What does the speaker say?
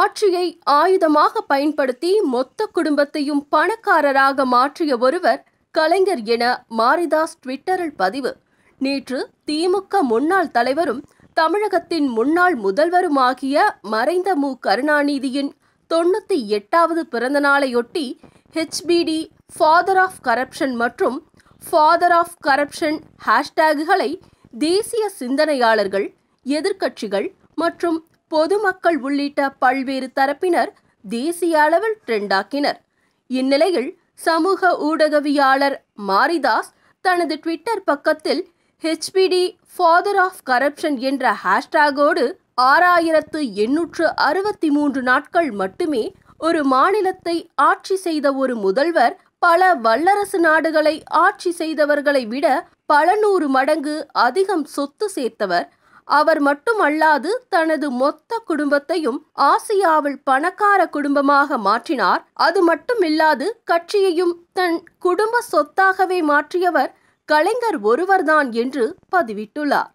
ஆட்சியை ஆயுதமாக பயன்படுத்தி மொத்த குடும்பத்தையும் பணக்காரராக மாற்றிய ஒருவர் கலைஞர் என மாரிதாஸ் ட்விட்டரில் பதிவு நேற்று திமுக முன்னாள் தலைவரும் தமிழகத்தின் முன்னாள் முதல்வருமாகிய மறைந்த மு கருணாநிதியின் தொண்ணூற்றி எட்டாவது பிறந்தநாளையொட்டி ஹெச்பிடி ஃபாதர் ஆஃப் கரப்ஷன் மற்றும் ஃபாதர் ஆஃப் கரப்ஷன் ஹேஷ்டேகுகளை தேசிய சிந்தனையாளர்கள் எதிர்க்கட்சிகள் மற்றும் பொதுமக்கள் உள்ளிட்ட பல்வேறு தரப்பினர் தேசிய அளவில் ட்ரெண்டாக்கினர் இந்நிலையில் சமூக ஊடகவியாளர் மாரிதாஸ் தனது ட்விட்டர் பக்கத்தில் ஹெச்பிடி ஃபாதர் ஆஃப் கரப்ஷன் என்ற ஹேஷ்டாகோடு ஆறாயிரத்து எண்ணூற்று அறுபத்தி மூன்று நாட்கள் மட்டுமே ஒரு மாநிலத்தை ஆட்சி செய்த ஒரு முதல்வர் பல வல்லரசு நாடுகளை ஆட்சி செய்தவர்களை விட பல நூறு மடங்கு அதிகம் சொத்து சேர்த்தவர் அவர் மட்டுமல்லாது தனது மொத்த குடும்பத்தையும் ஆசியாவில் பணக்கார குடும்பமாக மாற்றினார் அது மட்டுமில்லாது கட்சியையும் தன் குடும்ப சொத்தாகவே மாற்றியவர் கலைஞர் ஒருவர்தான் என்று பதிவிட்டுள்ளார்